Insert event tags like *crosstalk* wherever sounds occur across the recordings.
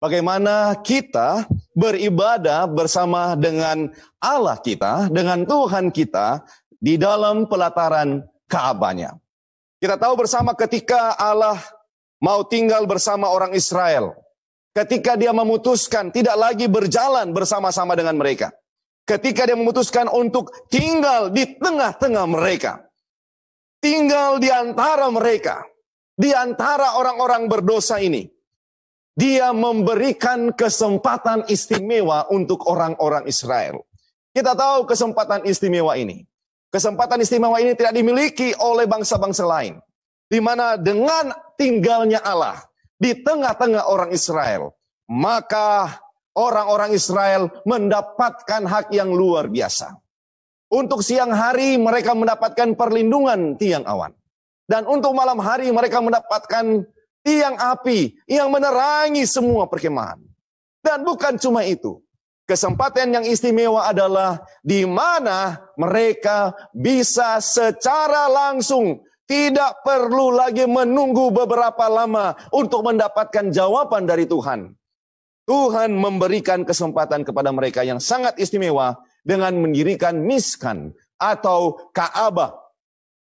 bagaimana kita beribadah bersama dengan Allah kita, dengan Tuhan kita di dalam pelataran Ka'abahnya. Kita tahu bersama ketika Allah mau tinggal bersama orang Israel. Ketika dia memutuskan tidak lagi berjalan bersama-sama dengan mereka. Ketika dia memutuskan untuk tinggal di tengah-tengah mereka. Tinggal di antara mereka. Di antara orang-orang berdosa ini dia memberikan kesempatan istimewa untuk orang-orang Israel. Kita tahu kesempatan istimewa ini. Kesempatan istimewa ini tidak dimiliki oleh bangsa-bangsa lain. Di mana dengan tinggalnya Allah di tengah-tengah orang Israel, maka orang-orang Israel mendapatkan hak yang luar biasa. Untuk siang hari mereka mendapatkan perlindungan tiang awan. Dan untuk malam hari mereka mendapatkan tiang api yang menerangi semua perkemahan. Dan bukan cuma itu. Kesempatan yang istimewa adalah di mana mereka bisa secara langsung tidak perlu lagi menunggu beberapa lama untuk mendapatkan jawaban dari Tuhan. Tuhan memberikan kesempatan kepada mereka yang sangat istimewa dengan mendirikan miskan atau Ka'abah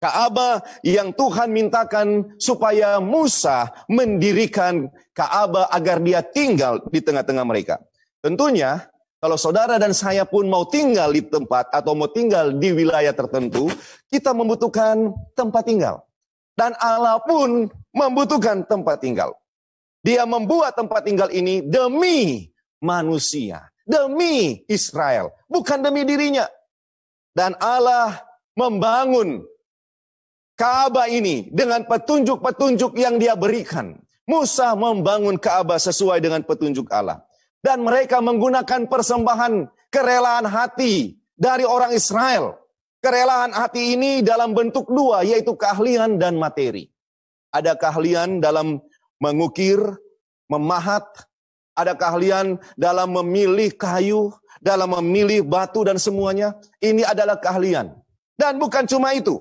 Ka'bah yang Tuhan mintakan supaya Musa mendirikan Ka'bah agar dia tinggal di tengah-tengah mereka. Tentunya kalau saudara dan saya pun mau tinggal di tempat atau mau tinggal di wilayah tertentu, kita membutuhkan tempat tinggal. Dan Allah pun membutuhkan tempat tinggal. Dia membuat tempat tinggal ini demi manusia, demi Israel, bukan demi dirinya. Dan Allah membangun Ka'bah ini dengan petunjuk-petunjuk yang dia berikan. Musa membangun Ka'bah sesuai dengan petunjuk Allah. Dan mereka menggunakan persembahan kerelaan hati dari orang Israel. Kerelaan hati ini dalam bentuk dua, yaitu keahlian dan materi. Ada keahlian dalam mengukir, memahat, ada keahlian dalam memilih kayu, dalam memilih batu dan semuanya. Ini adalah keahlian. Dan bukan cuma itu,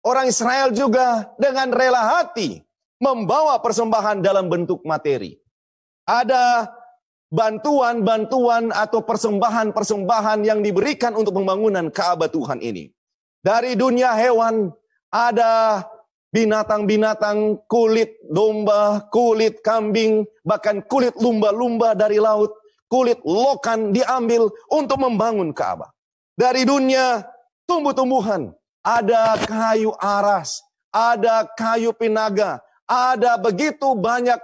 Orang Israel juga dengan rela hati membawa persembahan dalam bentuk materi. Ada bantuan-bantuan atau persembahan-persembahan yang diberikan untuk pembangunan Ka'bah Tuhan ini. Dari dunia hewan ada binatang-binatang kulit domba, kulit kambing, bahkan kulit lumba-lumba dari laut, kulit lokan diambil untuk membangun Ka'bah. Dari dunia tumbuh-tumbuhan ada kayu aras, ada kayu pinaga, ada begitu banyak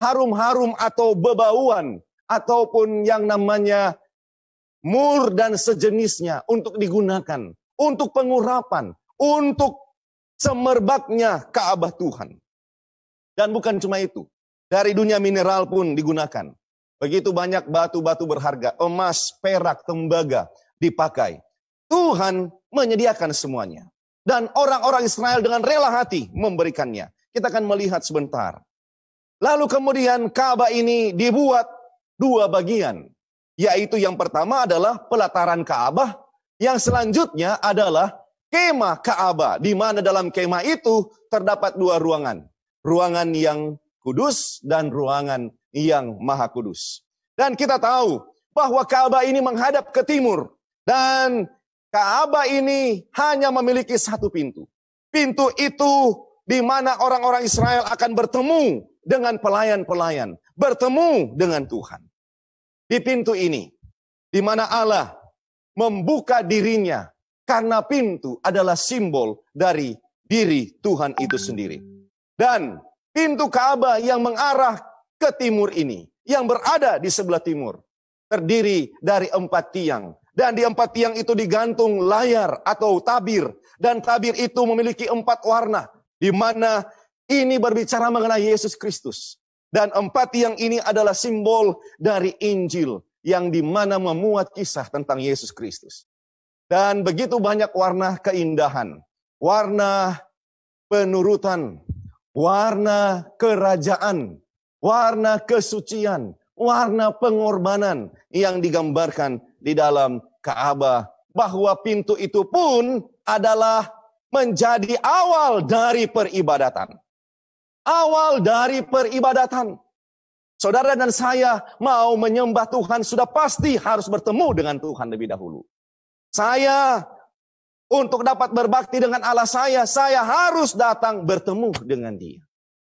harum-harum atau bebauan ataupun yang namanya mur dan sejenisnya untuk digunakan untuk pengurapan, untuk semerbaknya Kaabah Tuhan. Dan bukan cuma itu, dari dunia mineral pun digunakan. Begitu banyak batu-batu berharga, emas, perak, tembaga dipakai Tuhan menyediakan semuanya. Dan orang-orang Israel dengan rela hati memberikannya. Kita akan melihat sebentar. Lalu kemudian Ka'bah ini dibuat dua bagian. Yaitu yang pertama adalah pelataran Ka'bah. Yang selanjutnya adalah kemah Ka'bah. Di mana dalam kemah itu terdapat dua ruangan. Ruangan yang kudus dan ruangan yang maha kudus. Dan kita tahu bahwa Ka'bah ini menghadap ke timur. Dan Kaabah ini hanya memiliki satu pintu. Pintu itu di mana orang-orang Israel akan bertemu dengan pelayan-pelayan, bertemu dengan Tuhan. Di pintu ini, di mana Allah membuka dirinya karena pintu adalah simbol dari diri Tuhan itu sendiri. Dan pintu Ka'bah yang mengarah ke timur ini, yang berada di sebelah timur, terdiri dari empat tiang dan di empat tiang itu digantung layar atau tabir. Dan tabir itu memiliki empat warna. Di mana ini berbicara mengenai Yesus Kristus. Dan empat tiang ini adalah simbol dari Injil. Yang di mana memuat kisah tentang Yesus Kristus. Dan begitu banyak warna keindahan. Warna penurutan. Warna kerajaan. Warna kesucian. Warna pengorbanan yang digambarkan di dalam Ka'bah. Bahwa pintu itu pun adalah menjadi awal dari peribadatan. Awal dari peribadatan. Saudara dan saya mau menyembah Tuhan sudah pasti harus bertemu dengan Tuhan lebih dahulu. Saya untuk dapat berbakti dengan Allah saya, saya harus datang bertemu dengan dia.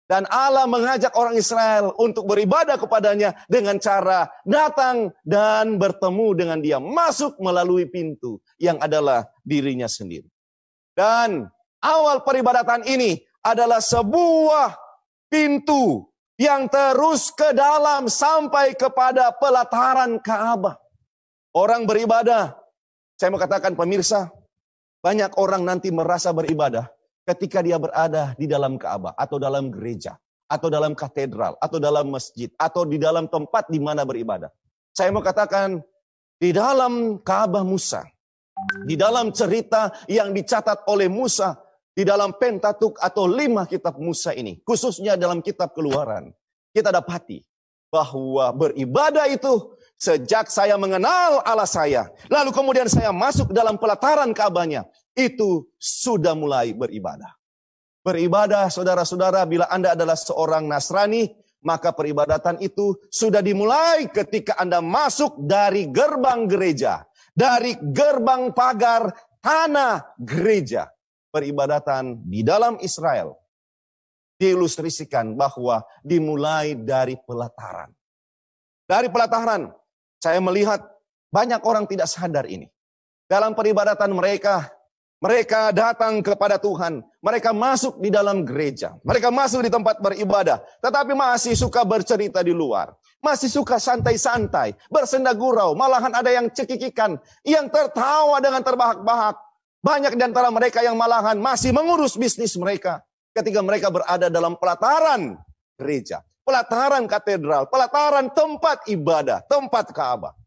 Dan Allah mengajak orang Israel untuk beribadah kepadanya dengan cara datang dan bertemu dengan dia. Masuk melalui pintu yang adalah dirinya sendiri. Dan awal peribadatan ini adalah sebuah pintu yang terus ke dalam sampai kepada pelataran Ka'bah. Orang beribadah, saya mau katakan pemirsa, banyak orang nanti merasa beribadah ketika dia berada di dalam Ka'bah atau dalam gereja atau dalam katedral atau dalam masjid atau di dalam tempat di mana beribadah. Saya mau katakan di dalam Ka'bah Musa, di dalam cerita yang dicatat oleh Musa di dalam Pentatuk atau lima kitab Musa ini, khususnya dalam kitab Keluaran, kita dapati bahwa beribadah itu sejak saya mengenal Allah saya, lalu kemudian saya masuk dalam pelataran Ka'bahnya, itu sudah mulai beribadah. Beribadah, saudara-saudara, bila Anda adalah seorang Nasrani, maka peribadatan itu sudah dimulai ketika Anda masuk dari gerbang gereja, dari gerbang pagar tanah gereja. Peribadatan di dalam Israel diilustrisikan bahwa dimulai dari pelataran. Dari pelataran, saya melihat banyak orang tidak sadar ini. Dalam peribadatan mereka, mereka datang kepada Tuhan. Mereka masuk di dalam gereja. Mereka masuk di tempat beribadah. Tetapi masih suka bercerita di luar. Masih suka santai-santai. Bersenda gurau. Malahan ada yang cekikikan. Yang tertawa dengan terbahak-bahak. Banyak di antara mereka yang malahan masih mengurus bisnis mereka. Ketika mereka berada dalam pelataran gereja. Pelataran katedral. Pelataran tempat ibadah. Tempat Ka'bah.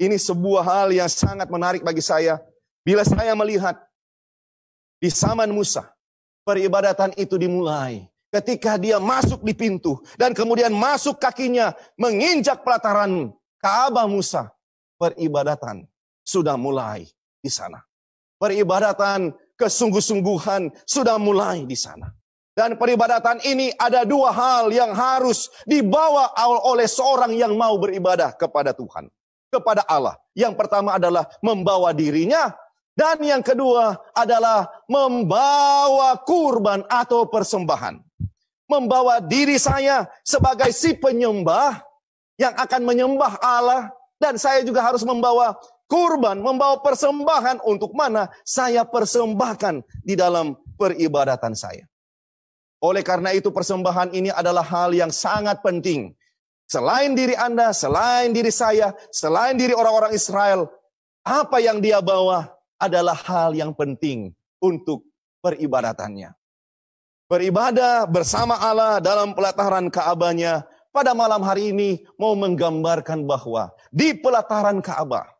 Ini sebuah hal yang sangat menarik bagi saya Bila saya melihat di zaman Musa, peribadatan itu dimulai. Ketika dia masuk di pintu dan kemudian masuk kakinya menginjak pelataran Ka'bah Musa, peribadatan sudah mulai di sana. Peribadatan kesungguh-sungguhan sudah mulai di sana. Dan peribadatan ini ada dua hal yang harus dibawa oleh seorang yang mau beribadah kepada Tuhan, kepada Allah. Yang pertama adalah membawa dirinya dan yang kedua adalah membawa kurban atau persembahan. Membawa diri saya sebagai si penyembah yang akan menyembah Allah. Dan saya juga harus membawa kurban, membawa persembahan untuk mana saya persembahkan di dalam peribadatan saya. Oleh karena itu persembahan ini adalah hal yang sangat penting. Selain diri Anda, selain diri saya, selain diri orang-orang Israel, apa yang dia bawa adalah hal yang penting untuk peribadatannya. Beribadah bersama Allah dalam pelataran Kaabahnya pada malam hari ini mau menggambarkan bahwa di pelataran Kaabah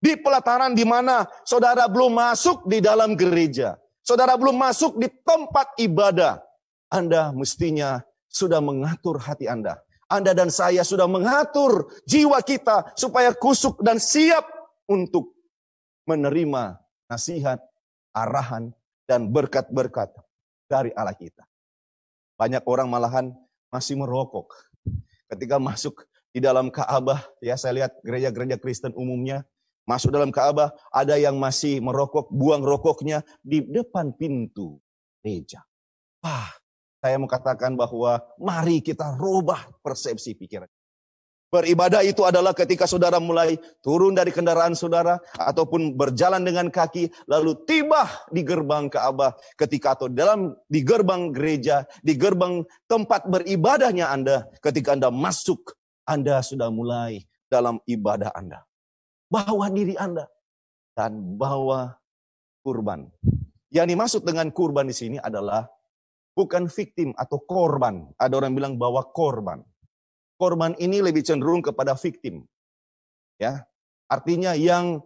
di pelataran di mana saudara belum masuk di dalam gereja, saudara belum masuk di tempat ibadah, Anda mestinya sudah mengatur hati Anda. Anda dan saya sudah mengatur jiwa kita supaya kusuk dan siap untuk menerima nasihat, arahan, dan berkat-berkat dari Allah kita. Banyak orang malahan masih merokok. Ketika masuk di dalam Ka'bah, ya saya lihat gereja-gereja Kristen umumnya, masuk dalam Ka'bah, ada yang masih merokok, buang rokoknya di depan pintu gereja. Wah, saya mau katakan bahwa mari kita rubah persepsi pikiran. Beribadah itu adalah ketika saudara mulai turun dari kendaraan saudara ataupun berjalan dengan kaki lalu tiba di gerbang Ka'bah ketika atau dalam di gerbang gereja, di gerbang tempat beribadahnya Anda ketika Anda masuk Anda sudah mulai dalam ibadah Anda. Bawa diri Anda dan bawa kurban. Yang dimaksud dengan kurban di sini adalah bukan victim atau korban. Ada orang bilang bawa korban korban ini lebih cenderung kepada victim. Ya. Artinya yang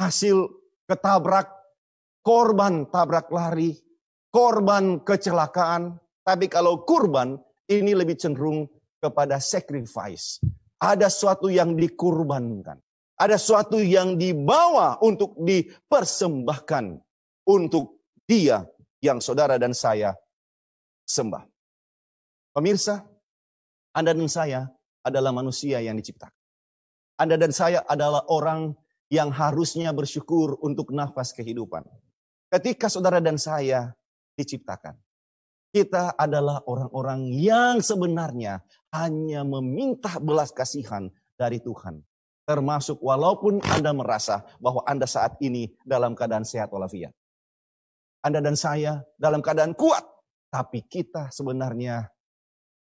hasil ketabrak, korban tabrak lari, korban kecelakaan. Tapi kalau kurban ini lebih cenderung kepada sacrifice. Ada suatu yang dikurbankan. Ada suatu yang dibawa untuk dipersembahkan untuk dia yang saudara dan saya sembah. Pemirsa, anda dan saya adalah manusia yang diciptakan. Anda dan saya adalah orang yang harusnya bersyukur untuk nafas kehidupan. Ketika saudara dan saya diciptakan, kita adalah orang-orang yang sebenarnya hanya meminta belas kasihan dari Tuhan. Termasuk walaupun Anda merasa bahwa Anda saat ini dalam keadaan sehat walafiat. Anda dan saya dalam keadaan kuat. Tapi kita sebenarnya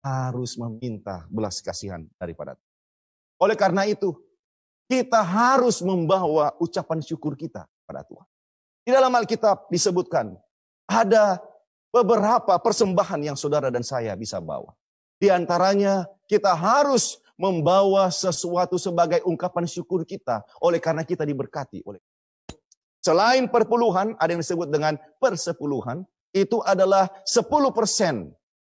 harus meminta belas kasihan daripada Tuhan. Oleh karena itu, kita harus membawa ucapan syukur kita pada Tuhan. Di dalam Alkitab disebutkan ada beberapa persembahan yang saudara dan saya bisa bawa. Di antaranya kita harus membawa sesuatu sebagai ungkapan syukur kita oleh karena kita diberkati oleh Selain perpuluhan, ada yang disebut dengan persepuluhan, itu adalah 10%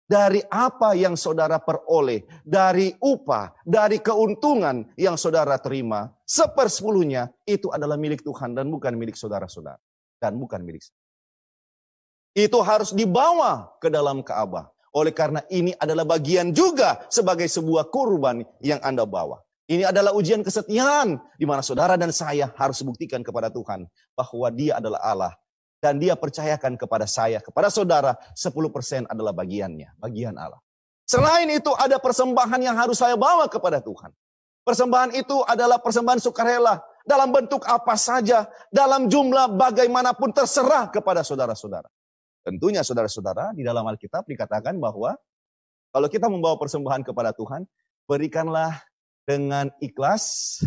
dari apa yang saudara peroleh, dari upah, dari keuntungan yang saudara terima, sepersepuluhnya itu adalah milik Tuhan dan bukan milik saudara-saudara. Dan bukan milik saya. Itu harus dibawa ke dalam Ka'bah, Oleh karena ini adalah bagian juga sebagai sebuah kurban yang Anda bawa. Ini adalah ujian kesetiaan di mana saudara dan saya harus buktikan kepada Tuhan bahwa dia adalah Allah dan dia percayakan kepada saya, kepada saudara, 10% adalah bagiannya, bagian Allah. Selain itu ada persembahan yang harus saya bawa kepada Tuhan. Persembahan itu adalah persembahan sukarela dalam bentuk apa saja, dalam jumlah bagaimanapun terserah kepada saudara-saudara. Tentunya saudara-saudara di dalam Alkitab dikatakan bahwa kalau kita membawa persembahan kepada Tuhan, berikanlah dengan ikhlas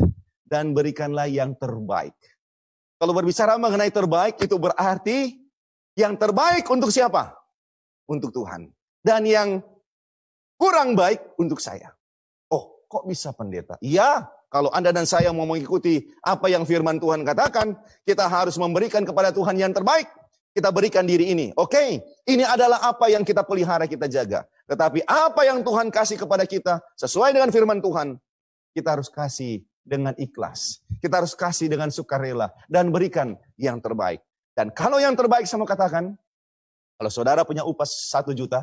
dan berikanlah yang terbaik. Kalau berbicara mengenai terbaik itu berarti yang terbaik untuk siapa? Untuk Tuhan. Dan yang kurang baik untuk saya. Oh, kok bisa pendeta? Iya, kalau Anda dan saya mau mengikuti apa yang firman Tuhan katakan, kita harus memberikan kepada Tuhan yang terbaik. Kita berikan diri ini. Oke, okay, ini adalah apa yang kita pelihara, kita jaga. Tetapi apa yang Tuhan kasih kepada kita sesuai dengan firman Tuhan, kita harus kasih dengan ikhlas. Kita harus kasih dengan sukarela dan berikan yang terbaik. Dan kalau yang terbaik saya mau katakan, kalau saudara punya upah satu juta,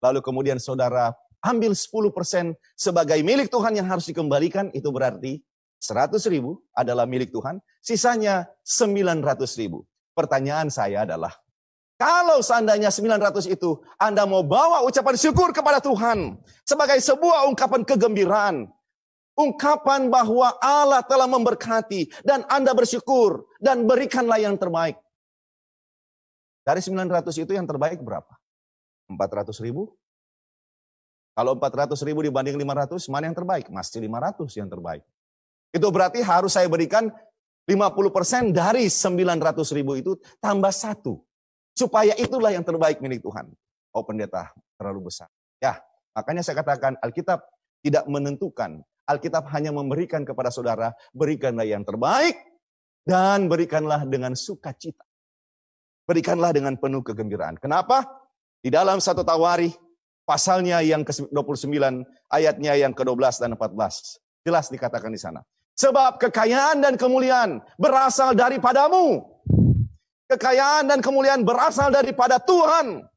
lalu kemudian saudara ambil 10% sebagai milik Tuhan yang harus dikembalikan, itu berarti 100 ribu adalah milik Tuhan, sisanya 900 ribu. Pertanyaan saya adalah, kalau seandainya 900 itu Anda mau bawa ucapan syukur kepada Tuhan sebagai sebuah ungkapan kegembiraan, ungkapan bahwa Allah telah memberkati dan Anda bersyukur dan berikanlah yang terbaik. Dari 900 itu yang terbaik berapa? 400 ribu? Kalau 400 ribu dibanding 500, mana yang terbaik? Masih 500 yang terbaik. Itu berarti harus saya berikan 50% dari 900 ribu itu tambah satu. Supaya itulah yang terbaik milik Tuhan. Oh pendeta, terlalu besar. Ya, makanya saya katakan Alkitab tidak menentukan Alkitab hanya memberikan kepada saudara, berikanlah yang terbaik dan berikanlah dengan sukacita. Berikanlah dengan penuh kegembiraan. Kenapa? Di dalam satu tawari, pasalnya yang ke-29, ayatnya yang ke-12 dan 14. Jelas dikatakan di sana. Sebab kekayaan dan kemuliaan berasal daripadamu. Kekayaan dan kemuliaan berasal daripada Tuhan.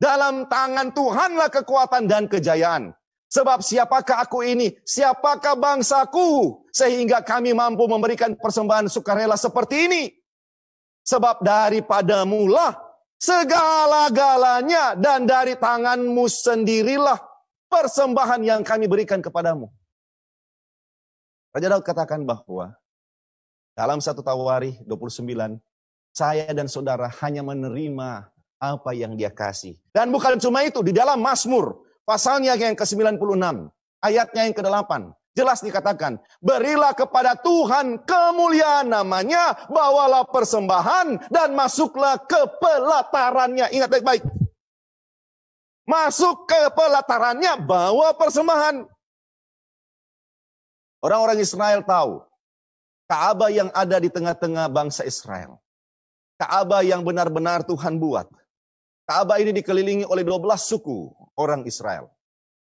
Dalam tangan Tuhanlah kekuatan dan kejayaan. Sebab siapakah aku ini? Siapakah bangsaku? Sehingga kami mampu memberikan persembahan sukarela seperti ini. Sebab daripadamu lah segala-galanya dan dari tanganmu sendirilah persembahan yang kami berikan kepadamu. Raja Daud katakan bahwa dalam satu Tawari 29, saya dan saudara hanya menerima apa yang dia kasih. Dan bukan cuma itu, di dalam Mazmur Pasalnya yang ke-96, ayatnya yang ke-8. Jelas dikatakan, berilah kepada Tuhan kemuliaan namanya, bawalah persembahan dan masuklah ke pelatarannya. Ingat baik-baik. Masuk ke pelatarannya, bawa persembahan. Orang-orang Israel tahu, Kaabah yang ada di tengah-tengah bangsa Israel. Kaabah yang benar-benar Tuhan buat. Kaabah ini dikelilingi oleh 12 suku orang Israel.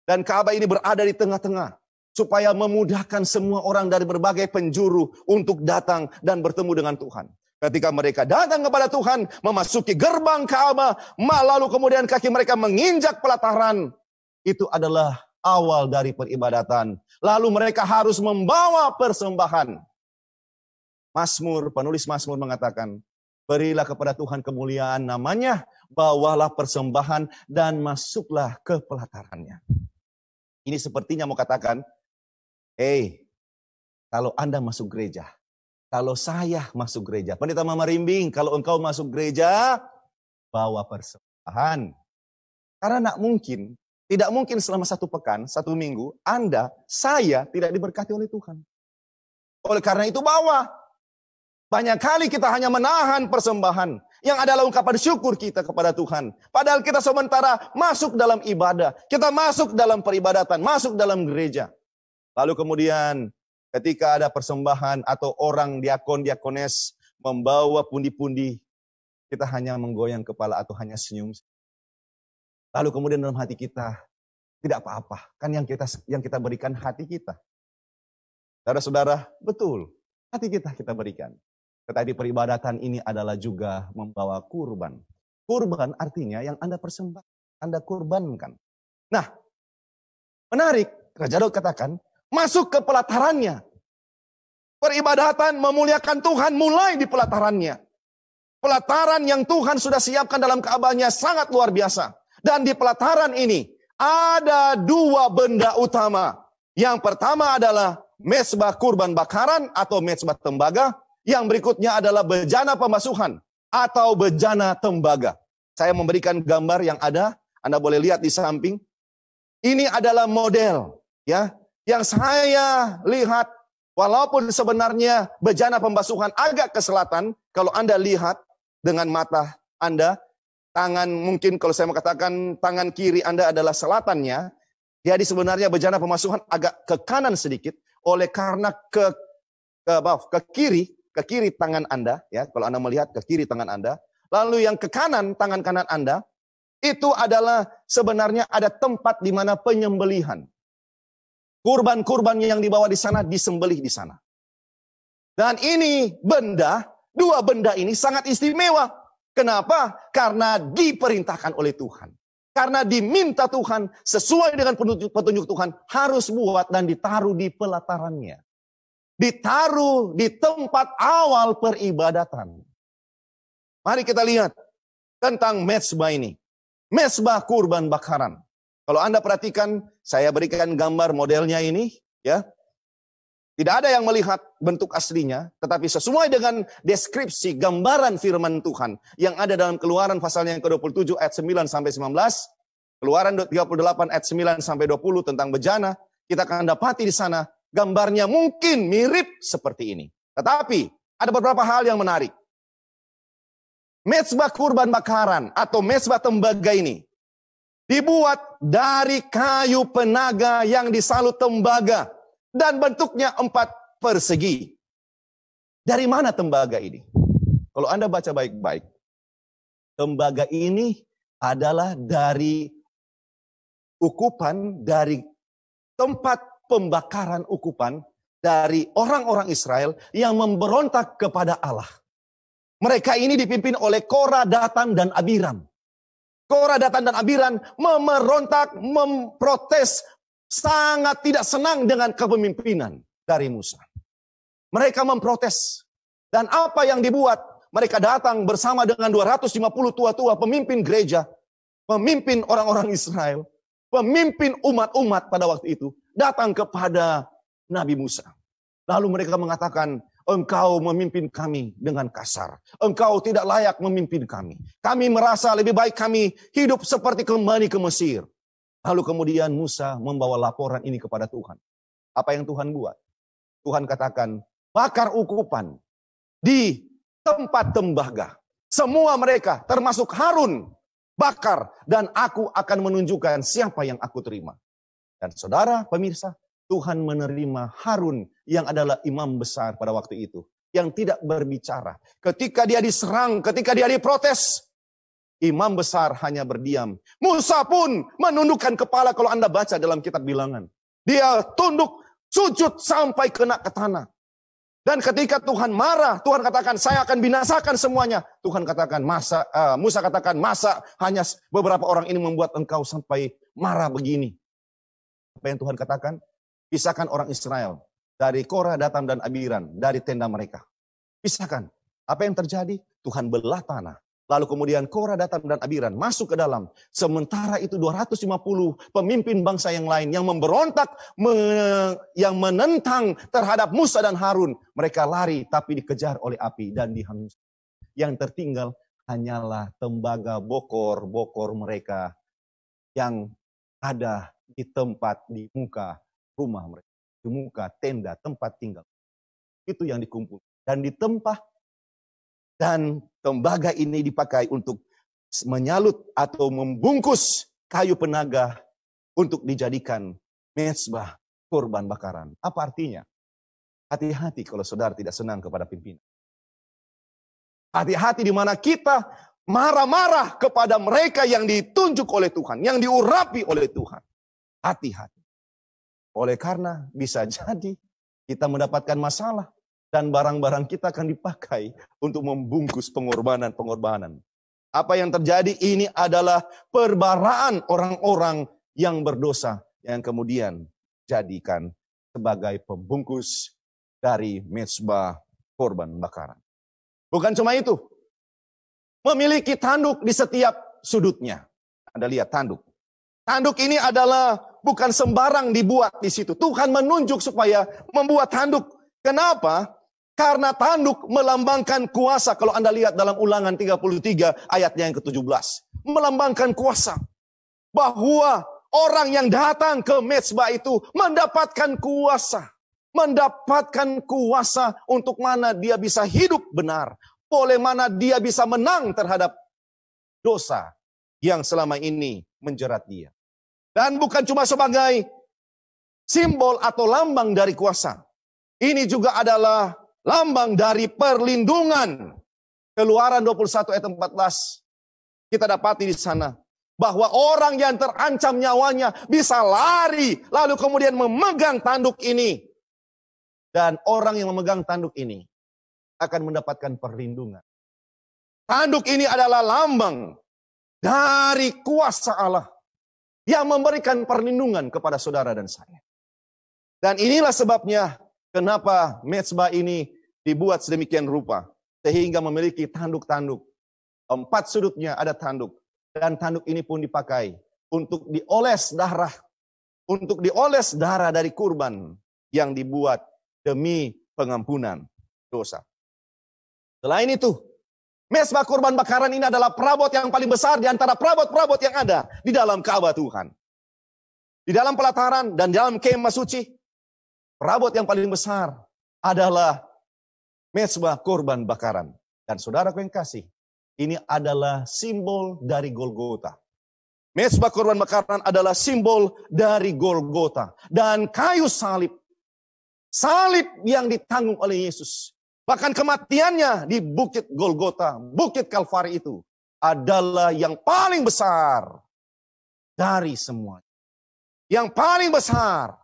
Dan Ka'bah ini berada di tengah-tengah supaya memudahkan semua orang dari berbagai penjuru untuk datang dan bertemu dengan Tuhan. Ketika mereka datang kepada Tuhan, memasuki gerbang Ka'bah, lalu kemudian kaki mereka menginjak pelataran, itu adalah awal dari peribadatan. Lalu mereka harus membawa persembahan. Masmur, penulis Masmur mengatakan, Berilah kepada Tuhan kemuliaan namanya, bawalah persembahan dan masuklah ke pelatarannya. Ini sepertinya mau katakan, hey, kalau Anda masuk gereja, kalau saya masuk gereja, pendeta Mama Rimbing, kalau engkau masuk gereja, bawa persembahan. Karena tidak mungkin, tidak mungkin selama satu pekan, satu minggu, Anda, saya tidak diberkati oleh Tuhan. Oleh karena itu bawa, banyak kali kita hanya menahan persembahan yang adalah ungkapan syukur kita kepada Tuhan. Padahal kita sementara masuk dalam ibadah, kita masuk dalam peribadatan, masuk dalam gereja. Lalu kemudian ketika ada persembahan atau orang diakon diakones membawa pundi-pundi, kita hanya menggoyang kepala atau hanya senyum. Lalu kemudian dalam hati kita tidak apa-apa, kan yang kita yang kita berikan hati kita. Saudara-saudara, betul. Hati kita kita berikan. Tetapi peribadatan ini adalah juga membawa kurban. Kurban artinya yang Anda persembahkan, Anda kurbankan. Nah, menarik, Raja Daud katakan, masuk ke pelatarannya. Peribadatan memuliakan Tuhan mulai di pelatarannya. Pelataran yang Tuhan sudah siapkan dalam keabahnya sangat luar biasa. Dan di pelataran ini ada dua benda utama. Yang pertama adalah mesbah kurban bakaran atau mesbah tembaga yang berikutnya adalah bejana pemasuhan atau bejana tembaga. Saya memberikan gambar yang ada, Anda boleh lihat di samping. Ini adalah model ya yang saya lihat walaupun sebenarnya bejana pembasuhan agak ke selatan, kalau Anda lihat dengan mata Anda, tangan mungkin kalau saya mengatakan tangan kiri Anda adalah selatannya, jadi sebenarnya bejana pemasuhan agak ke kanan sedikit oleh karena ke ke, maaf, ke kiri ke kiri tangan Anda, ya, kalau Anda melihat ke kiri tangan Anda, lalu yang ke kanan tangan kanan Anda, itu adalah sebenarnya ada tempat di mana penyembelihan. Kurban-kurban yang dibawa di sana disembelih di sana. Dan ini benda, dua benda ini sangat istimewa. Kenapa? Karena diperintahkan oleh Tuhan. Karena diminta Tuhan sesuai dengan petunjuk Tuhan harus buat dan ditaruh di pelatarannya ditaruh di tempat awal peribadatan. Mari kita lihat tentang mesbah ini. Mesbah kurban bakaran. Kalau Anda perhatikan, saya berikan gambar modelnya ini, ya. Tidak ada yang melihat bentuk aslinya, tetapi sesuai dengan deskripsi gambaran firman Tuhan yang ada dalam Keluaran pasal yang ke-27 ayat 9 sampai 19, Keluaran 38 ayat 9 sampai 20 tentang bejana, kita akan dapati di sana gambarnya mungkin mirip seperti ini. Tetapi ada beberapa hal yang menarik. Mesbah kurban bakaran atau mesbah tembaga ini dibuat dari kayu penaga yang disalut tembaga dan bentuknya empat persegi. Dari mana tembaga ini? Kalau Anda baca baik-baik, tembaga ini adalah dari ukupan dari tempat pembakaran ukupan dari orang-orang Israel yang memberontak kepada Allah. Mereka ini dipimpin oleh Korah, Datan, dan Abiram. Korah, Datan, dan Abiram memerontak, memprotes, sangat tidak senang dengan kepemimpinan dari Musa. Mereka memprotes. Dan apa yang dibuat? Mereka datang bersama dengan 250 tua-tua pemimpin gereja, pemimpin orang-orang Israel, pemimpin umat-umat pada waktu itu datang kepada Nabi Musa. Lalu mereka mengatakan, engkau memimpin kami dengan kasar. Engkau tidak layak memimpin kami. Kami merasa lebih baik kami hidup seperti kembali ke Mesir. Lalu kemudian Musa membawa laporan ini kepada Tuhan. Apa yang Tuhan buat? Tuhan katakan, bakar ukupan di tempat tembaga. Semua mereka, termasuk Harun, bakar. Dan aku akan menunjukkan siapa yang aku terima. Dan saudara pemirsa, Tuhan menerima Harun yang adalah imam besar pada waktu itu. Yang tidak berbicara. Ketika dia diserang, ketika dia diprotes, imam besar hanya berdiam. Musa pun menundukkan kepala kalau Anda baca dalam kitab bilangan. Dia tunduk, sujud sampai kena ke tanah. Dan ketika Tuhan marah, Tuhan katakan, saya akan binasakan semuanya. Tuhan katakan, masa, uh, Musa katakan, masa hanya beberapa orang ini membuat engkau sampai marah begini apa yang Tuhan katakan? Pisahkan orang Israel dari Korah, Datan, dan Abiran, dari tenda mereka. Pisahkan. Apa yang terjadi? Tuhan belah tanah. Lalu kemudian Korah, Datan, dan Abiran masuk ke dalam. Sementara itu 250 pemimpin bangsa yang lain yang memberontak, yang menentang terhadap Musa dan Harun. Mereka lari tapi dikejar oleh api dan dihangus Yang tertinggal hanyalah tembaga bokor-bokor mereka yang ada di tempat di muka rumah mereka, di muka tenda tempat tinggal. Itu yang dikumpul dan ditempah dan tembaga ini dipakai untuk menyalut atau membungkus kayu penaga untuk dijadikan mesbah korban bakaran. Apa artinya? Hati-hati kalau saudara tidak senang kepada pimpinan. Hati-hati di mana kita marah-marah kepada mereka yang ditunjuk oleh Tuhan, yang diurapi oleh Tuhan. Hati-hati. Oleh karena bisa *laughs* jadi kita mendapatkan masalah dan barang-barang kita akan dipakai untuk membungkus pengorbanan-pengorbanan. Apa yang terjadi ini adalah perbaraan orang-orang yang berdosa yang kemudian jadikan sebagai pembungkus dari mezbah korban bakaran. Bukan cuma itu. Memiliki tanduk di setiap sudutnya. Anda lihat tanduk. Tanduk ini adalah bukan sembarang dibuat di situ. Tuhan menunjuk supaya membuat tanduk. Kenapa? Karena tanduk melambangkan kuasa. Kalau Anda lihat dalam ulangan 33 ayatnya yang ke-17. Melambangkan kuasa. Bahwa orang yang datang ke Mezbah itu mendapatkan kuasa. Mendapatkan kuasa untuk mana dia bisa hidup benar. Oleh mana dia bisa menang terhadap dosa yang selama ini menjerat dia. Dan bukan cuma sebagai simbol atau lambang dari kuasa. Ini juga adalah lambang dari perlindungan. Keluaran 21 ayat 14. Kita dapati di sana. Bahwa orang yang terancam nyawanya bisa lari. Lalu kemudian memegang tanduk ini. Dan orang yang memegang tanduk ini akan mendapatkan perlindungan. Tanduk ini adalah lambang dari kuasa Allah yang memberikan perlindungan kepada saudara dan saya. Dan inilah sebabnya kenapa mezbah ini dibuat sedemikian rupa sehingga memiliki tanduk-tanduk. Empat sudutnya ada tanduk dan tanduk ini pun dipakai untuk dioles darah untuk dioles darah dari kurban yang dibuat demi pengampunan dosa. Selain itu, Mesbah kurban bakaran ini adalah perabot yang paling besar di antara perabot-perabot yang ada di dalam Ka'bah Tuhan. Di dalam pelataran dan dalam kemah suci, perabot yang paling besar adalah mesbah kurban bakaran. Dan saudara yang kasih, ini adalah simbol dari Golgota. Mesbah kurban bakaran adalah simbol dari Golgota dan kayu salib. Salib yang ditanggung oleh Yesus Bahkan kematiannya di Bukit Golgota, Bukit Kalvari itu adalah yang paling besar dari semuanya. Yang paling besar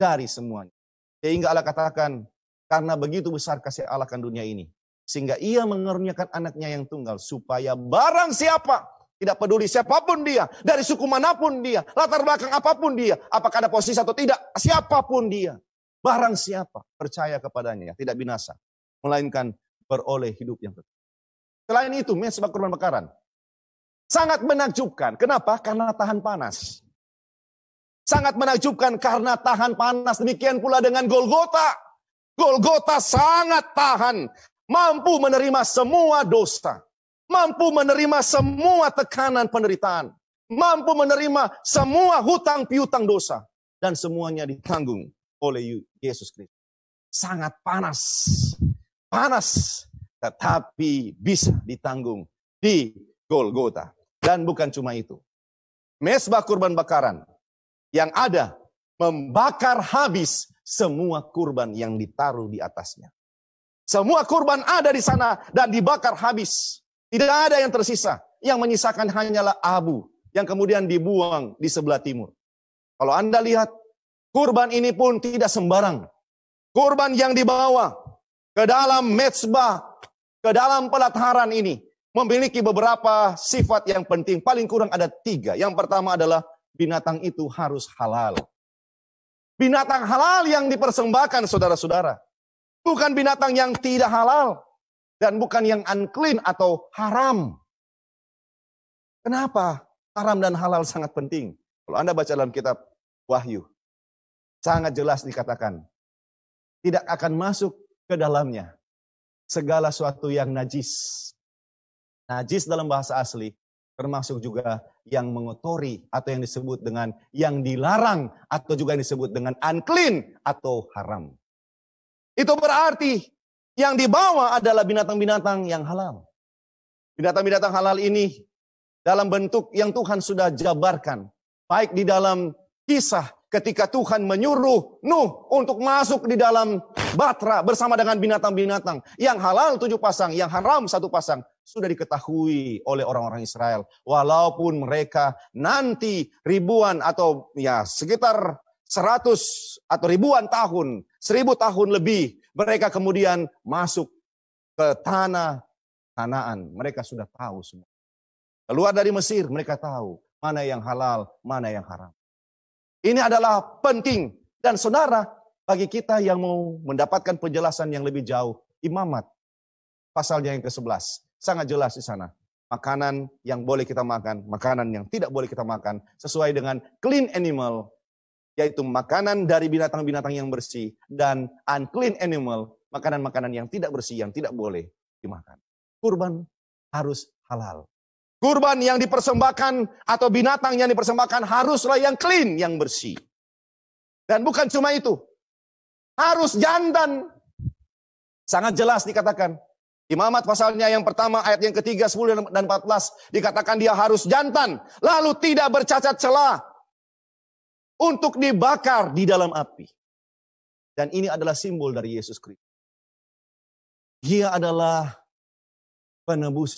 dari semuanya. Sehingga Allah katakan, karena begitu besar kasih Allah akan dunia ini. Sehingga ia mengernyakan anaknya yang tunggal. Supaya barang siapa, tidak peduli siapapun dia, dari suku manapun dia, latar belakang apapun dia, apakah ada posisi atau tidak, siapapun dia. Barang siapa percaya kepadanya, tidak binasa melainkan beroleh hidup yang kekal. Selain itu, mesbah kurban bakaran sangat menakjubkan. Kenapa? Karena tahan panas. Sangat menakjubkan karena tahan panas. Demikian pula dengan Golgota. Golgota sangat tahan, mampu menerima semua dosa, mampu menerima semua tekanan penderitaan, mampu menerima semua hutang piutang dosa dan semuanya ditanggung oleh Yesus Kristus. Sangat panas panas, tetapi bisa ditanggung di Golgota. Dan bukan cuma itu. Mesbah kurban bakaran yang ada membakar habis semua kurban yang ditaruh di atasnya. Semua kurban ada di sana dan dibakar habis. Tidak ada yang tersisa. Yang menyisakan hanyalah abu yang kemudian dibuang di sebelah timur. Kalau Anda lihat, kurban ini pun tidak sembarang. Kurban yang dibawa ke dalam mezbah, ke dalam pelataran ini memiliki beberapa sifat yang penting. Paling kurang ada tiga. Yang pertama adalah binatang itu harus halal. Binatang halal yang dipersembahkan saudara-saudara. Bukan binatang yang tidak halal. Dan bukan yang unclean atau haram. Kenapa haram dan halal sangat penting? Kalau Anda baca dalam kitab Wahyu, sangat jelas dikatakan. Tidak akan masuk ke dalamnya. Segala sesuatu yang najis. Najis dalam bahasa asli termasuk juga yang mengotori atau yang disebut dengan yang dilarang atau juga yang disebut dengan unclean atau haram. Itu berarti yang dibawa adalah binatang-binatang yang halal. Binatang-binatang halal ini dalam bentuk yang Tuhan sudah jabarkan, baik di dalam kisah ketika Tuhan menyuruh Nuh untuk masuk di dalam batra bersama dengan binatang-binatang. Yang halal tujuh pasang, yang haram satu pasang. Sudah diketahui oleh orang-orang Israel. Walaupun mereka nanti ribuan atau ya sekitar seratus atau ribuan tahun, seribu tahun lebih. Mereka kemudian masuk ke tanah Kanaan. Mereka sudah tahu semua. Keluar dari Mesir, mereka tahu mana yang halal, mana yang haram. Ini adalah penting. Dan saudara, bagi kita yang mau mendapatkan penjelasan yang lebih jauh, imamat pasalnya yang ke-11. Sangat jelas di sana. Makanan yang boleh kita makan, makanan yang tidak boleh kita makan, sesuai dengan clean animal, yaitu makanan dari binatang-binatang yang bersih, dan unclean animal, makanan-makanan yang tidak bersih, yang tidak boleh dimakan. Kurban harus halal. Kurban yang dipersembahkan atau binatang yang dipersembahkan haruslah yang clean, yang bersih. Dan bukan cuma itu. Harus jantan. Sangat jelas dikatakan. Imamat pasalnya yang pertama ayat yang ketiga 10 dan 14 dikatakan dia harus jantan lalu tidak bercacat celah untuk dibakar di dalam api. Dan ini adalah simbol dari Yesus Kristus. Dia adalah penebus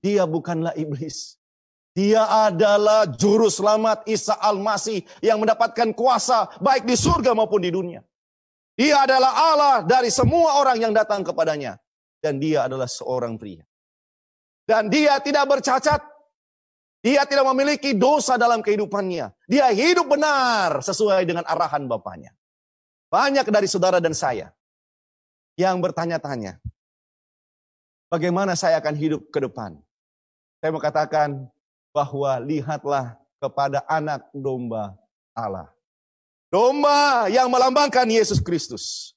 dia bukanlah iblis. Dia adalah juru selamat Isa Al-Masih yang mendapatkan kuasa baik di surga maupun di dunia. Dia adalah Allah dari semua orang yang datang kepadanya. Dan dia adalah seorang pria. Dan dia tidak bercacat. Dia tidak memiliki dosa dalam kehidupannya. Dia hidup benar sesuai dengan arahan Bapaknya. Banyak dari saudara dan saya yang bertanya-tanya, bagaimana saya akan hidup ke depan? Saya mau katakan bahwa lihatlah kepada anak domba Allah. Domba yang melambangkan Yesus Kristus.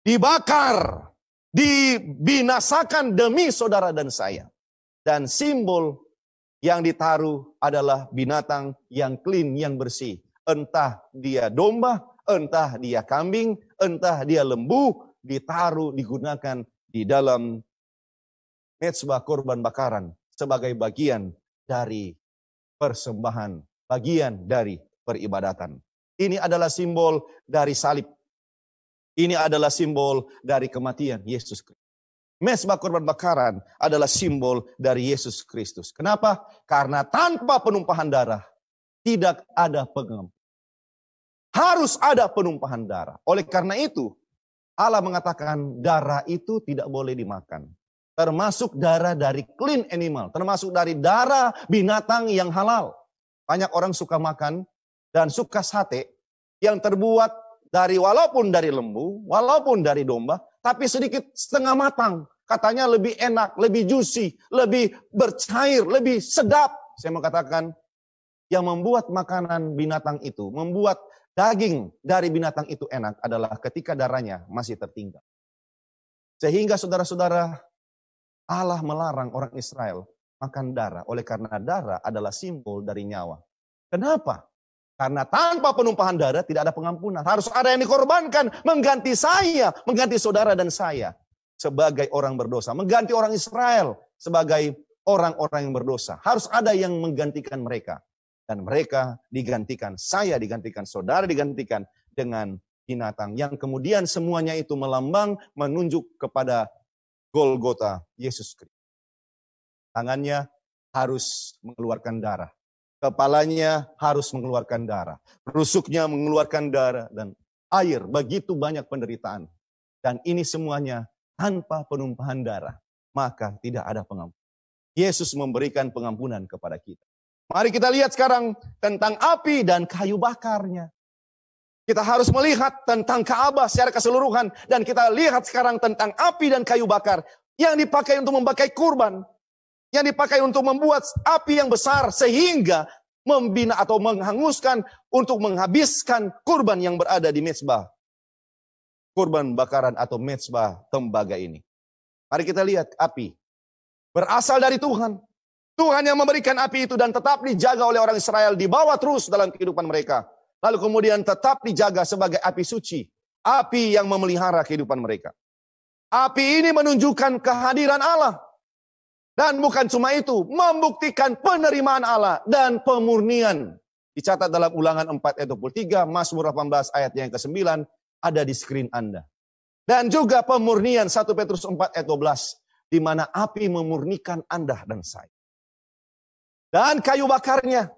Dibakar, dibinasakan demi saudara dan saya. Dan simbol yang ditaruh adalah binatang yang clean, yang bersih. Entah dia domba, entah dia kambing, entah dia lembu, ditaruh, digunakan di dalam mezbah korban bakaran sebagai bagian dari persembahan, bagian dari peribadatan. Ini adalah simbol dari salib. Ini adalah simbol dari kematian Yesus Kristus. Mesbah korban bakaran adalah simbol dari Yesus Kristus. Kenapa? Karena tanpa penumpahan darah tidak ada pengampunan. Harus ada penumpahan darah. Oleh karena itu, Allah mengatakan darah itu tidak boleh dimakan termasuk darah dari clean animal, termasuk dari darah binatang yang halal. Banyak orang suka makan dan suka sate yang terbuat dari walaupun dari lembu, walaupun dari domba, tapi sedikit setengah matang. Katanya lebih enak, lebih juicy, lebih bercair, lebih sedap. Saya mau katakan, yang membuat makanan binatang itu, membuat daging dari binatang itu enak adalah ketika darahnya masih tertinggal. Sehingga saudara-saudara Allah melarang orang Israel makan darah. Oleh karena darah adalah simbol dari nyawa. Kenapa? Karena tanpa penumpahan darah tidak ada pengampunan. Harus ada yang dikorbankan. Mengganti saya, mengganti saudara dan saya. Sebagai orang berdosa. Mengganti orang Israel sebagai orang-orang yang berdosa. Harus ada yang menggantikan mereka. Dan mereka digantikan. Saya digantikan. Saudara digantikan dengan binatang. Yang kemudian semuanya itu melambang menunjuk kepada Golgota Yesus Kristus. Tangannya harus mengeluarkan darah. Kepalanya harus mengeluarkan darah. Rusuknya mengeluarkan darah dan air. Begitu banyak penderitaan. Dan ini semuanya tanpa penumpahan darah. Maka tidak ada pengampunan. Yesus memberikan pengampunan kepada kita. Mari kita lihat sekarang tentang api dan kayu bakarnya. Kita harus melihat tentang Ka'bah secara keseluruhan. Dan kita lihat sekarang tentang api dan kayu bakar. Yang dipakai untuk membakai kurban. Yang dipakai untuk membuat api yang besar sehingga membina atau menghanguskan untuk menghabiskan kurban yang berada di mezbah. Kurban bakaran atau mezbah tembaga ini. Mari kita lihat api. Berasal dari Tuhan. Tuhan yang memberikan api itu dan tetap dijaga oleh orang Israel dibawa terus dalam kehidupan mereka. Lalu kemudian tetap dijaga sebagai api suci. Api yang memelihara kehidupan mereka. Api ini menunjukkan kehadiran Allah. Dan bukan cuma itu, membuktikan penerimaan Allah dan pemurnian. Dicatat dalam ulangan 4 ayat 23, Mazmur 18 ayat yang ke-9, ada di screen Anda. Dan juga pemurnian 1 Petrus 4 ayat 12, di mana api memurnikan Anda dan saya. Dan kayu bakarnya,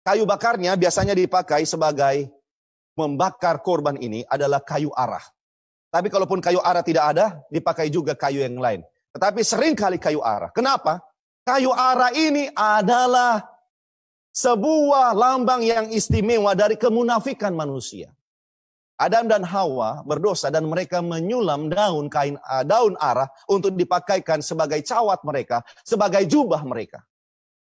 Kayu bakarnya biasanya dipakai sebagai membakar korban ini adalah kayu arah. Tapi kalaupun kayu arah tidak ada, dipakai juga kayu yang lain. Tetapi sering kali kayu arah. Kenapa? Kayu arah ini adalah sebuah lambang yang istimewa dari kemunafikan manusia. Adam dan Hawa berdosa dan mereka menyulam daun kain ah, daun arah untuk dipakaikan sebagai cawat mereka, sebagai jubah mereka.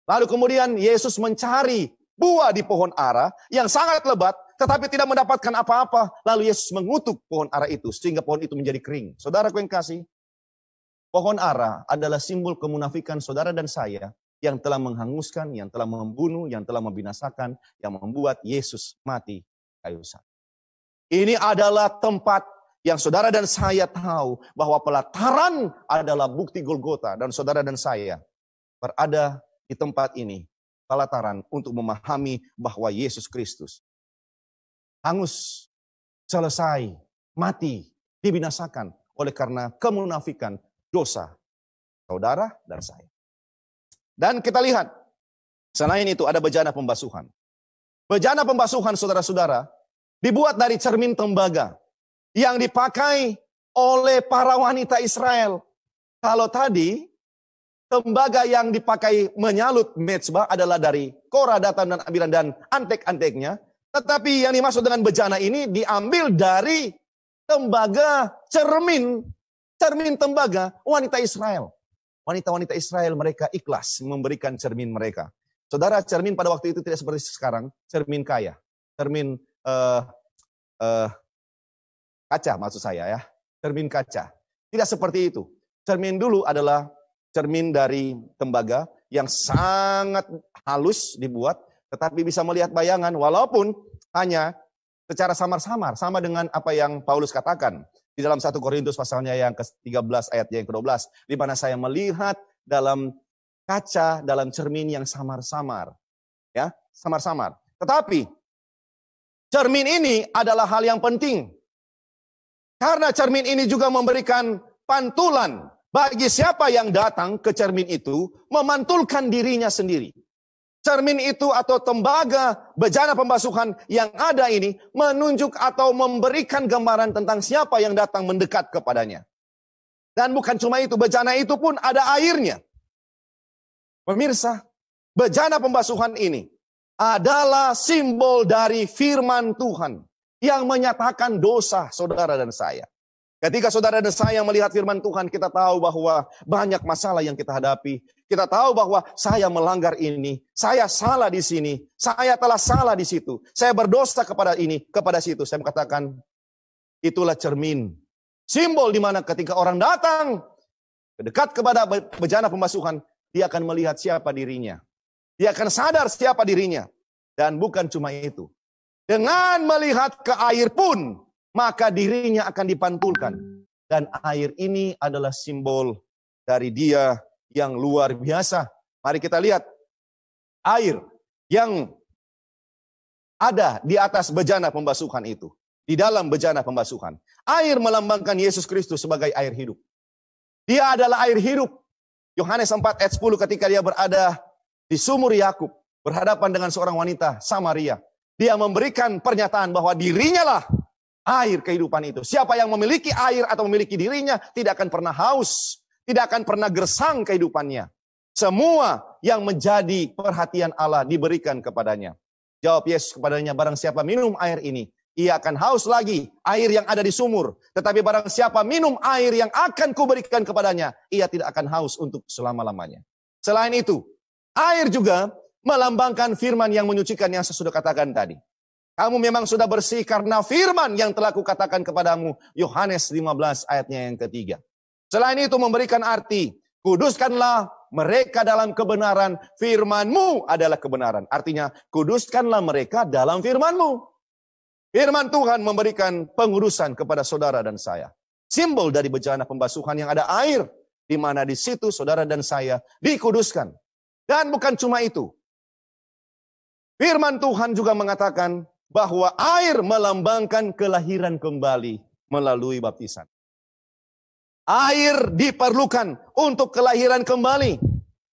Lalu kemudian Yesus mencari buah di pohon ara yang sangat lebat tetapi tidak mendapatkan apa-apa. Lalu Yesus mengutuk pohon ara itu sehingga pohon itu menjadi kering. Saudara yang kasih, pohon ara adalah simbol kemunafikan saudara dan saya yang telah menghanguskan, yang telah membunuh, yang telah membinasakan, yang membuat Yesus mati kayu salib. Ini adalah tempat yang saudara dan saya tahu bahwa pelataran adalah bukti Golgota dan saudara dan saya berada di tempat ini pelataran untuk memahami bahwa Yesus Kristus hangus, selesai, mati, dibinasakan oleh karena kemunafikan dosa saudara dan saya. Dan kita lihat, selain itu ada bejana pembasuhan. Bejana pembasuhan saudara-saudara dibuat dari cermin tembaga yang dipakai oleh para wanita Israel. Kalau tadi tembaga yang dipakai menyalut mezbah adalah dari kora, datan dan abiran, dan antek-anteknya. Tetapi yang dimaksud dengan bejana ini diambil dari tembaga cermin, cermin tembaga wanita Israel. Wanita-wanita Israel mereka ikhlas memberikan cermin mereka. Saudara, cermin pada waktu itu tidak seperti sekarang, cermin kaya, cermin uh, uh, kaca maksud saya ya, cermin kaca. Tidak seperti itu. Cermin dulu adalah cermin dari tembaga yang sangat halus dibuat, tetapi bisa melihat bayangan walaupun hanya secara samar-samar, sama dengan apa yang Paulus katakan di dalam satu Korintus pasalnya yang ke-13 ayat yang ke-12, di mana saya melihat dalam kaca dalam cermin yang samar-samar. Ya, samar-samar. Tetapi cermin ini adalah hal yang penting. Karena cermin ini juga memberikan pantulan bagi siapa yang datang ke cermin itu, memantulkan dirinya sendiri. Cermin itu atau tembaga bejana pembasuhan yang ada ini menunjuk atau memberikan gambaran tentang siapa yang datang mendekat kepadanya. Dan bukan cuma itu, bejana itu pun ada airnya. Pemirsa, bejana pembasuhan ini adalah simbol dari firman Tuhan yang menyatakan dosa saudara dan saya. Ketika saudara dan saya melihat firman Tuhan, kita tahu bahwa banyak masalah yang kita hadapi. Kita tahu bahwa saya melanggar ini, saya salah di sini, saya telah salah di situ, saya berdosa kepada ini, kepada situ. Saya mengatakan, itulah cermin. Simbol di mana ketika orang datang dekat kepada bejana pembasuhan, dia akan melihat siapa dirinya. Dia akan sadar siapa dirinya. Dan bukan cuma itu. Dengan melihat ke air pun, maka dirinya akan dipantulkan. Dan air ini adalah simbol dari dia yang luar biasa. Mari kita lihat air yang ada di atas bejana pembasuhan itu. Di dalam bejana pembasuhan. Air melambangkan Yesus Kristus sebagai air hidup. Dia adalah air hidup. Yohanes 4 ayat 10 ketika dia berada di sumur Yakub berhadapan dengan seorang wanita Samaria. Dia memberikan pernyataan bahwa dirinya lah air kehidupan itu. Siapa yang memiliki air atau memiliki dirinya tidak akan pernah haus, tidak akan pernah gersang kehidupannya. Semua yang menjadi perhatian Allah diberikan kepadanya. Jawab Yesus kepadanya, barang siapa minum air ini, ia akan haus lagi air yang ada di sumur. Tetapi barang siapa minum air yang akan kuberikan kepadanya, ia tidak akan haus untuk selama-lamanya. Selain itu, air juga melambangkan firman yang menyucikan yang saya sudah katakan tadi. Kamu memang sudah bersih karena firman yang telah kukatakan kepadamu. Yohanes 15 ayatnya yang ketiga. Selain itu memberikan arti, kuduskanlah mereka dalam kebenaran, firmanmu adalah kebenaran. Artinya, kuduskanlah mereka dalam firmanmu. Firman Tuhan memberikan pengurusan kepada saudara dan saya. Simbol dari bejana pembasuhan yang ada air, di mana di situ saudara dan saya dikuduskan. Dan bukan cuma itu. Firman Tuhan juga mengatakan, bahwa air melambangkan kelahiran kembali melalui baptisan. Air diperlukan untuk kelahiran kembali.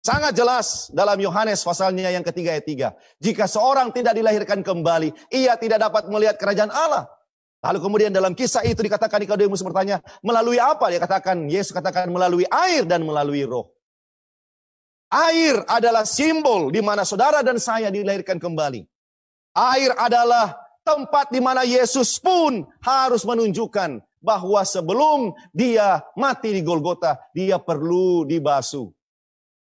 Sangat jelas dalam Yohanes pasalnya yang ketiga ayat tiga. Jika seorang tidak dilahirkan kembali, ia tidak dapat melihat kerajaan Allah. Lalu kemudian dalam kisah itu dikatakan di Nikodemus bertanya, melalui apa? Dia katakan, Yesus katakan melalui air dan melalui roh. Air adalah simbol di mana saudara dan saya dilahirkan kembali. Air adalah tempat di mana Yesus pun harus menunjukkan bahwa sebelum dia mati di Golgota, dia perlu dibasuh.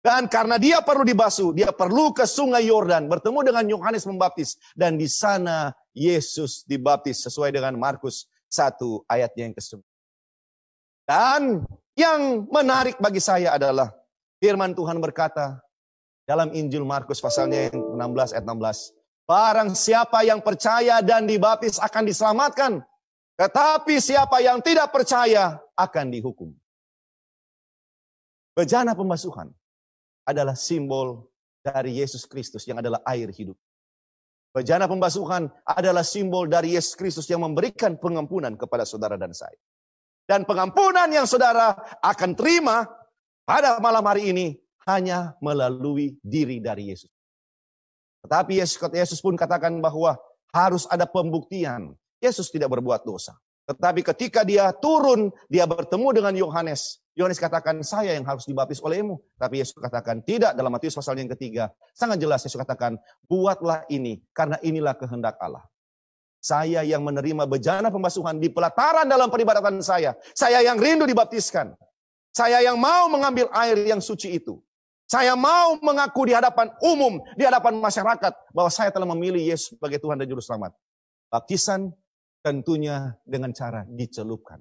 Dan karena dia perlu dibasuh, dia perlu ke sungai Yordan, bertemu dengan Yohanes Pembaptis. Dan di sana Yesus dibaptis sesuai dengan Markus 1 ayatnya yang ke-9. Dan yang menarik bagi saya adalah firman Tuhan berkata dalam Injil Markus pasalnya yang 16 ayat 16. Barang siapa yang percaya dan dibaptis akan diselamatkan. Tetapi siapa yang tidak percaya akan dihukum. Bejana pembasuhan adalah simbol dari Yesus Kristus yang adalah air hidup. Bejana pembasuhan adalah simbol dari Yesus Kristus yang memberikan pengampunan kepada saudara dan saya. Dan pengampunan yang saudara akan terima pada malam hari ini hanya melalui diri dari Yesus. Tetapi Yesus, Yesus pun katakan bahwa harus ada pembuktian. Yesus tidak berbuat dosa. Tetapi ketika dia turun, dia bertemu dengan Yohanes. Yohanes katakan, saya yang harus dibaptis olehmu. Tapi Yesus katakan, tidak dalam Matius pasal yang ketiga. Sangat jelas Yesus katakan, buatlah ini, karena inilah kehendak Allah. Saya yang menerima bejana pembasuhan di pelataran dalam peribadatan saya. Saya yang rindu dibaptiskan. Saya yang mau mengambil air yang suci itu. Saya mau mengaku di hadapan umum, di hadapan masyarakat bahwa saya telah memilih Yesus sebagai Tuhan dan Juru Selamat. Baptisan tentunya dengan cara dicelupkan.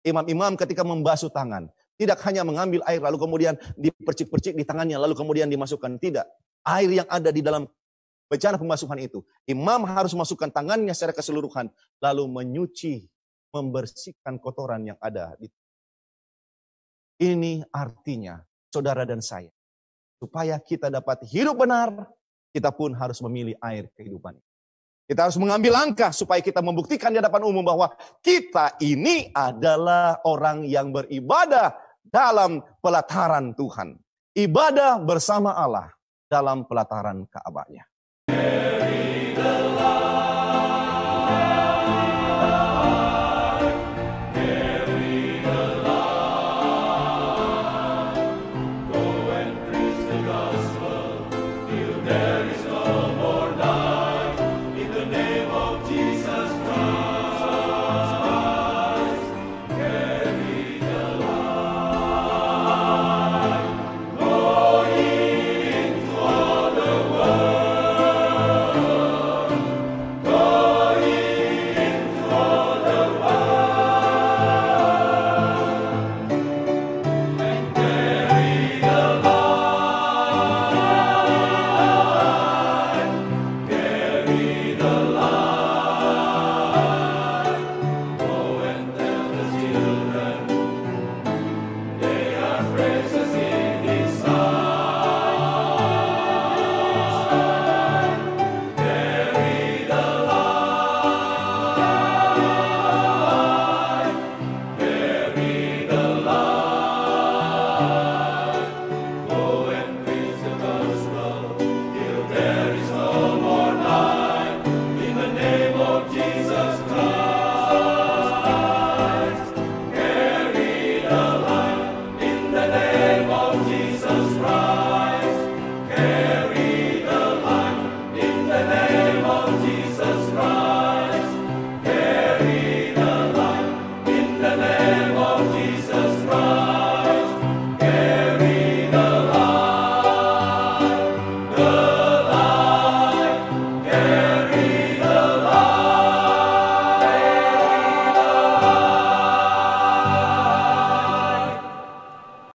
Imam-imam ketika membasuh tangan, tidak hanya mengambil air lalu kemudian dipercik-percik di tangannya lalu kemudian dimasukkan. Tidak. Air yang ada di dalam bencana pemasukan itu. Imam harus masukkan tangannya secara keseluruhan lalu menyuci, membersihkan kotoran yang ada ini artinya saudara dan saya Supaya kita dapat hidup benar, kita pun harus memilih air kehidupan. Kita harus mengambil langkah supaya kita membuktikan di hadapan umum bahwa kita ini adalah orang yang beribadah dalam pelataran Tuhan. Ibadah bersama Allah dalam pelataran Ka'bahnya. Yeah.